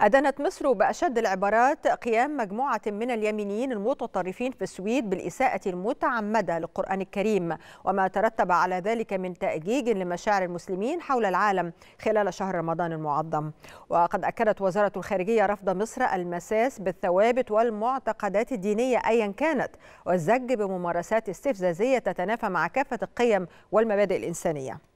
أدانت مصر بأشد العبارات قيام مجموعة من اليمينيين المتطرفين في السويد بالإساءة المتعمدة للقرآن الكريم وما ترتب على ذلك من تأجيج لمشاعر المسلمين حول العالم خلال شهر رمضان المعظم وقد أكدت وزارة الخارجية رفض مصر المساس بالثوابت والمعتقدات الدينية أيا كانت والزج بممارسات استفزازية تتنافى مع كافة القيم والمبادئ الإنسانية